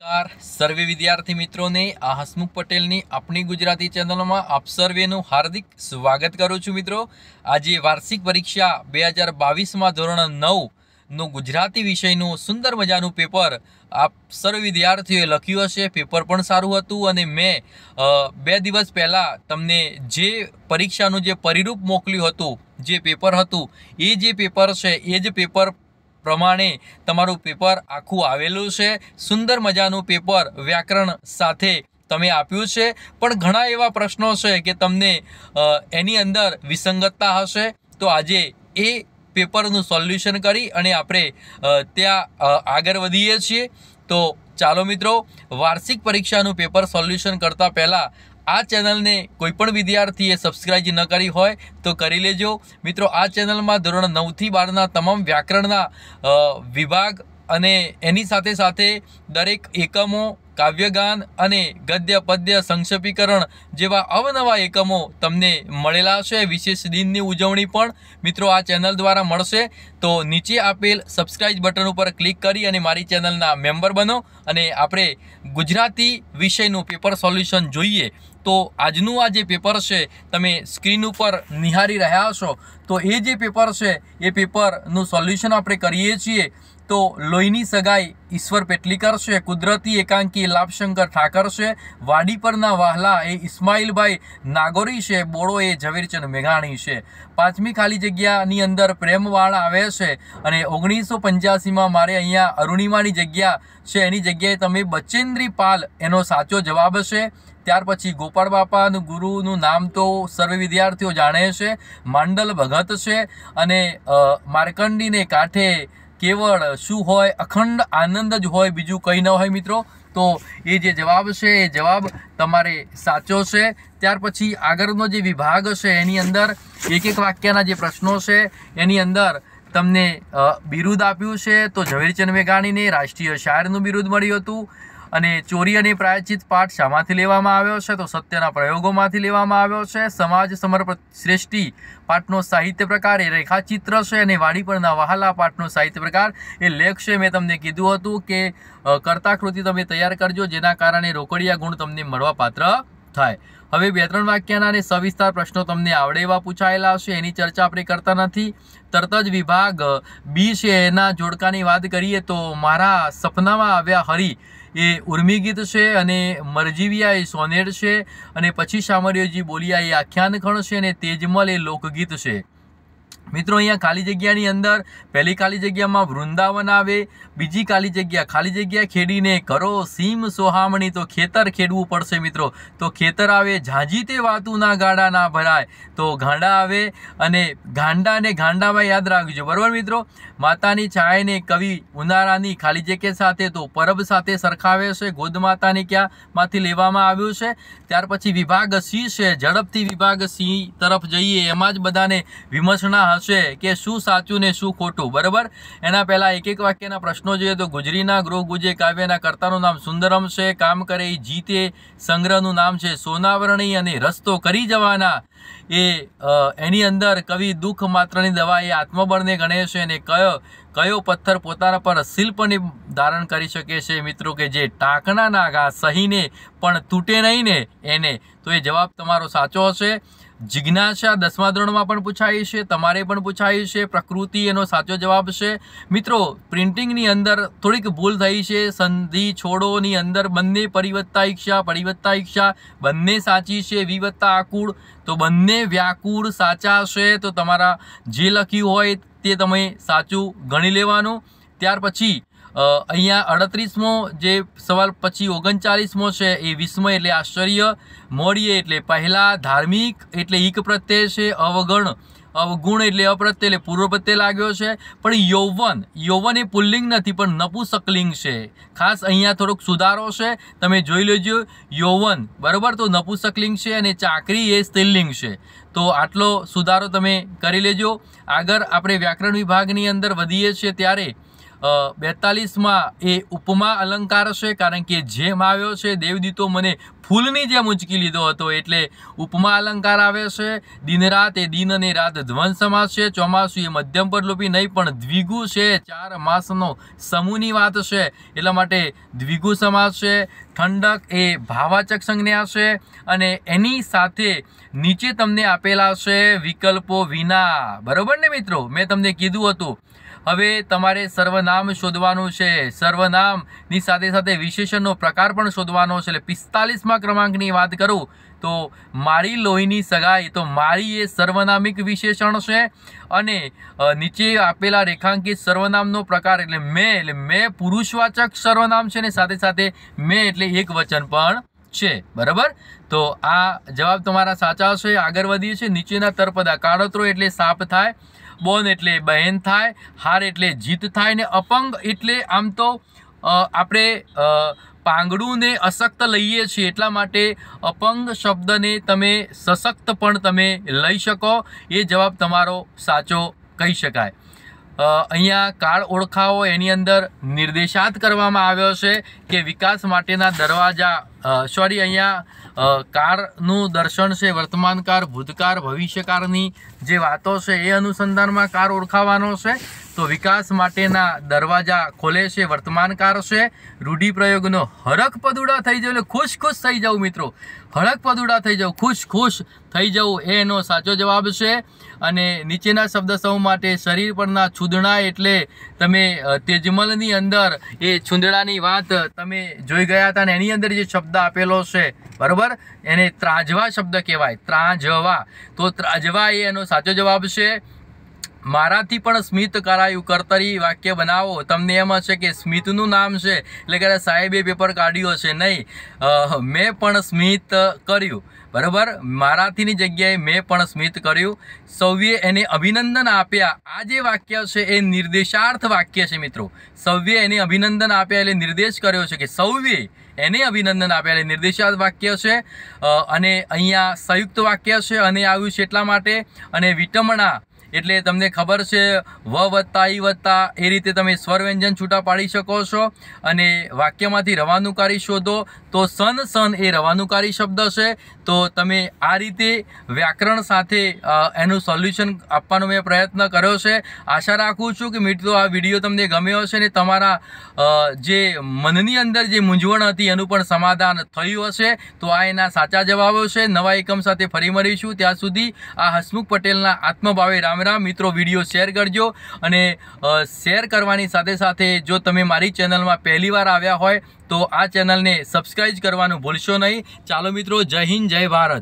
નમસ્કાર સર્વે વિદ્યાર્થી મિત્રોને આ હસમુખ પટેલની આપણી ગુજરાતી ચેનલમાં આપ સર્વેનું હાર્દિક સ્વાગત કરું છું મિત્રો આજે વાર્ષિક પરીક્ષા બે હજાર બાવીસમાં ધોરણ નવનું ગુજરાતી વિષયનું સુંદર મજાનું પેપર આપ સર્વ વિદ્યાર્થીઓએ લખ્યું હશે પેપર પણ સારું હતું અને મેં બે દિવસ પહેલાં તમને જે પરીક્ષાનું જે પરિરૂપ મોકલ્યું હતું જે પેપર હતું એ જે પેપર છે એ જ પેપર પ્રમાણે તમારું પેપર આખું આવેલું છે સુંદર મજાનું પેપર વ્યાકરણ સાથે તમે આપ્યું છે પણ ઘણા એવા પ્રશ્નો છે કે તમને એની અંદર વિસંગતતા હશે તો આજે એ પેપરનું સોલ્યુશન કરી અને આપણે ત્યાં આગળ વધીએ છીએ તો ચાલો મિત્રો વાર્ષિક પરીક્ષાનું પેપર સોલ્યુશન કરતાં પહેલાં આ ચેનલને કોઈપણ વિદ્યાર્થીએ સબસ્ક્રાઇબ ન કરી હોય તો કરી લેજો મિત્રો આ ચેનલમાં ધોરણ નવથી બારના તમામ વ્યાકરણના વિભાગ અને એની સાથે સાથે દરેક એકમો કાવ્યગાન અને ગદ્ય પદ્ય સંક્ષેપીકરણ જેવા અવનવા એકમો તમને મળેલા હશે વિશેષ દિનની ઉજવણી પણ મિત્રો આ ચેનલ દ્વારા મળશે તો નીચે આપેલ સબસ્ક્રાઇબ બટન ઉપર ક્લિક કરી અને મારી ચેનલના મેમ્બર બનો અને આપણે ગુજરાતી વિષયનું પેપર સોલ્યુશન જોઈએ તો આજનું આ જે પેપર છે તમે સ્ક્રીન ઉપર નિહારી રહ્યા હશો તો એ જે પેપર છે એ પેપરનું સોલ્યુશન આપણે કરીએ છીએ તો લોહીની સગાઈ ઈશ્વર પેટલીકર છે કુદરતી એકાંકી લાભશંકર ઠાકર છે વાડી પરના વાહલા એ ઇસ્માઇલભાઈ નાગોરી છે બોળો એ ઝવેરચંદ મેઘાણી છે પાંચમી ખાલી જગ્યાની અંદર પ્રેમવાળ આવે છે અને ઓગણીસો પંચ્યાસીમાં મારે અહીંયા અરુણિમાની જગ્યા છે એની જગ્યાએ તમે બચેન્દ્રી પાલ એનો સાચો જવાબ છે ત્યાર પછી ગોપાળ બાપાનું ગુરુનું નામ તો સર્વે વિદ્યાર્થીઓ જાણે છે માંડલ ભગત છે અને માર્કંડીને કાંઠે કેવળ શું હોય અખંડ આનંદ જ હોય બીજું કંઈ ન હોય મિત્રો તો એ જે જવાબ છે એ જવાબ તમારે સાચો છે ત્યાર પછી આગળનો જે વિભાગ છે એની અંદર એક એક વાક્યના જે પ્રશ્નો છે એની અંદર તમને બિરુદ આપ્યું છે તો ઝવેરચંદ મેઘાણીને રાષ્ટ્રીય શાયરનું બિરુદ મળ્યું હતું અને ચોરી અને પ્રાયચિત પાઠ શામાંથી લેવામાં આવ્યો છે તો સત્યના પ્રયોગોમાંથી લેવામાં આવ્યો છે સમાજ સમર્પિત શ્રેષ્ઠિ પાઠનો સાહિત્ય પ્રકાર એ રેખાચિત્ર છે અને વાડી પરના વહાલા પાઠનો સાહિત્ય પ્રકાર એ લેખ છે મેં તમને કીધું હતું કે કર્તાકૃતિ તમે તૈયાર કરજો જેના કારણે રોકડિયા ગુણ તમને મળવાપાત્ર થાય હવે બે ત્રણ વાક્યના અને સવિસ્તાર પ્રશ્નો તમને આવડે એવા પૂછાયેલા હશે એની ચર્ચા આપણે કરતા નથી તરત જ વિભાગ બી છે એના જોડકાની વાત કરીએ તો મારા સપનામાં આવ્યા હરી એ ઉર્મી છે અને મરજીવિયા એ સોનેર છે અને પછી શામરિયોજી બોલિયા એ આખ્યાનખણ છે અને તેજમલ એ લોકગીત છે મિત્રો અહીંયા ખાલી જગ્યાની અંદર પહેલી ખાલી જગ્યામાં વૃંદાવન આવે બીજી ખાલી જગ્યા ખાલી જગ્યા ખેડીને કરો સીમ સોહામણી તો ખેતર ખેડવું પડશે મિત્રો તો ખેતર આવે ઝાંઝી તે વાતુના ગાડા ના ભરાય તો ગાંડા આવે અને ગાંડા અને ગાંડામાં યાદ રાખજો બરાબર મિત્રો માતાની છાયને કવિ ઉનાળાની ખાલી જગ્યા સાથે તો પરબ સાથે સરખાવે છે ગોદ ગોદમાતાને ક્યાંમાંથી લેવામાં આવ્યું છે ત્યાર પછી વિભાગ સિંહ છે ઝડપથી વિભાગ સિંહ તરફ જઈએ એમાં જ બધાને વિમર્શના હશે કે શું સાચું ને શું ખોટું બરાબર એના પહેલાં એક એક વાક્યના પ્રશ્નો જોઈએ તો ગુજરીના ગૃહ ગુજે કાવ્યના કર્તાનું નામ સુંદરમ છે કામ કરે એ જીતે સંગ્રહનું નામ છે સોનાવરણી અને રસ્તો કરી જવાના એ એની અંદર કવિ દુઃખ માત્રની દવા એ આત્મબળને ગણે છે અને કયો કયો પથ્થર પોતાના પર શિલ્પને ધારણ કરી શકે છે મિત્રો કે જે ટાંકના નાગા સહીને પણ તૂટે નહીં ને એને તો એ જવાબ તમારો સાચો હશે જિજ્ઞાસા દસમા ધોરણમાં પણ પૂછાય છે તમારે પણ પૂછાય છે પ્રકૃતિ એનો સાચો જવાબ છે મિત્રો પ્રિન્ટિંગની અંદર થોડીક ભૂલ થઈ છે સંધિ છોડોની અંદર બંને પરિવત્તા ઈક્ષા પરિવત્તા ઈક્ષા બંને સાચી છે વિવત્તા આકુળ તો બંને વ્યાકુળ સાચા છે તો તમારા જે લખ્યું હોય તે તમે સાચું ગણી લેવાનું ત્યાર પછી અહીંયા અડત્રીસમો જે સવાલ પછી ઓગણચાલીસમો છે એ વિસ્મય એટલે આશ્ચર્ય મોડીએ એટલે પહેલાં ધાર્મિક એટલે ઈક પ્રત્યય છે અવગણ અવગુણ એટલે અપ્રત્યય એટલે પૂર્વ પ્રત્યય લાગ્યો છે પણ યૌવન યૌવન એ પુલ્લિંગ નથી પણ નપુસકલિંગ છે ખાસ અહીંયા થોડોક સુધારો છે તમે જોઈ લેજો યૌવન બરાબર તો નપુસકલિંગ છે અને ચાકરી એ સ્ત્રીલિંગ છે તો આટલો સુધારો તમે કરી લેજો આગળ આપણે વ્યાકરણ વિભાગની અંદર વધીએ છીએ ત્યારે બેતાલીસમાં એ ઉપમા અલંકાર છે કારણ કે જેમ આવ્યો છે દેવદીતો મને ફૂલની જેમ ઉંચકી લીધો હતો એટલે ઉપમા અલંકાર આવે છે દિન રાત એ દિન અને રાત ધ્વન સમાસ છે ચોમાસું એ મધ્યમ પરલોપી નહીં પણ દ્વિગુ છે ચાર માસનો સમૂહની વાત છે એટલા માટે દ્વિગુ સમાસ છે ઠંડક એ ભાવાચક સંજ્ઞા છે અને એની સાથે નીચે તમને આપેલા છે વિકલ્પો વિના બરાબર ને મિત્રો મેં તમને કીધું હતું હવે તમારે સર્વનામ શોધવાનું છે સર્વનામની સાથે સાથે વિશેષણનો પ્રકાર પણ શોધવાનો છે એટલે પિસ્તાલીસમાં ક્રમાંકની વાત કરું તો મારી લોહીની સગાઈ તો મારી એ સર્વનામિક વિશેષણ છે અને નીચે આપેલા રેખાંકિત સર્વનામનો પ્રકાર એટલે મેં એટલે મેં પુરુષવાચક સર્વનામ છે ને સાથે સાથે મેં એટલે એક વચન પણ છે બરાબર તો આ જવાબ તમારા સાચા છે આગળ વધીએ છીએ નીચેના તરપદા કાળતરો એટલે સાપ થાય બોન એટલે બહેન થાય હાર એટલે જીત થાય ને અપંગ એટલે આમ તો આપણે પાંગડુંને અશક્ત લઈએ છીએ એટલા માટે અપંગ શબ્દને તમે સશક્ત પણ તમે લઈ શકો એ જવાબ તમારો સાચો કહી શકાય અહીંયા કાળ ઓળખાવો એની અંદર નિર્દેશાત કરવામાં આવ્યો છે કે વિકાસ માટેના દરવાજા સોરી અહીંયા કારનું દર્શન છે વર્તમાનકાર ભૂતકાર ભવિષ્યકારની જે વાતો છે એ અનુસંધાનમાં કાર ઓળખાવાનો છે તો વિકાસ માટેના દરવાજા ખોલે છે વર્તમાન કારશે રૂઢિપ્રયોગનો હરખ પદુડા થઈ જવું એટલે ખુશ ખુશ થઈ જવું મિત્રો હળક પદુડા થઈ જવું ખુશ ખુશ થઈ જવું એ એનો સાચો જવાબ છે અને નીચેના શબ્દ સૌ માટે શરીર પરના છુદણા એટલે તમે તેજમલની અંદર એ છુંદડાની વાત તમે જોઈ ગયા હતા અને એની અંદર જે શબ્દ આપેલો છે બરાબર એને ત્રાજવા શબ્દ કહેવાય ત્રાજવા તો ત્રાજવા એ એનો સાચો જવાબ છે મારાથી પણ સ્મિત કરાયું કરતરી વાક્ય બનાવો તમને એમ હશે કે સ્મિતનું નામ છે એટલે કે સાહેબે પેપર કાઢ્યો છે નહીં મેં પણ સ્મિત કર્યું બરાબર મારાથીની જગ્યાએ મેં પણ સ્મિત કર્યું સૌએ એને અભિનંદન આપ્યા આ જે વાક્ય છે એ નિર્દેશાર્થ વાક્ય છે મિત્રો સૌએ એને અભિનંદન આપ્યા એટલે નિર્દેશ કર્યો છે કે સૌએ એને અભિનંદન આપ્યા એટલે નિર્દેશાર્થ વાક્ય છે અને અહીંયા સંયુક્ત વાક્ય છે અને આવ્યું છે એટલા માટે અને વિટમણા એટલે તમને ખબર છે વ વત્તા ઈ વત્તા એ રીતે તમે સ્વર વ્યંજન છૂટા પાડી શકો છો અને વાક્યમાંથી રવાનુકારી શોધો તો સન સન એ રવાનુકારી શબ્દ છે તો તમે આ રીતે વ્યાકરણ સાથે એનું સોલ્યુશન આપવાનો મેં પ્રયત્ન કર્યો છે આશા રાખું છું કે મિત્રો આ વિડીયો તમને ગમ્યો હશે અને તમારા જે મનની અંદર જે મૂંઝવણ હતી એનું પણ સમાધાન થયું હશે તો આ એના સાચા જવાબો છે નવા એકમ સાથે ફરી મળીશું ત્યાં સુધી આ હસમુખ પટેલના આત્મભાવે રામ તમારા મિત્રો વિડીયો શેર કરજો અને શેર કરવાની સાથે સાથે જો તમે મારી ચેનલમાં પહેલીવાર આવ્યા હોય તો આ ચેનલને સબસ્ક્રાઈબ કરવાનું ભૂલશો નહીં ચાલો મિત્રો જય હિન્દ જય ભારત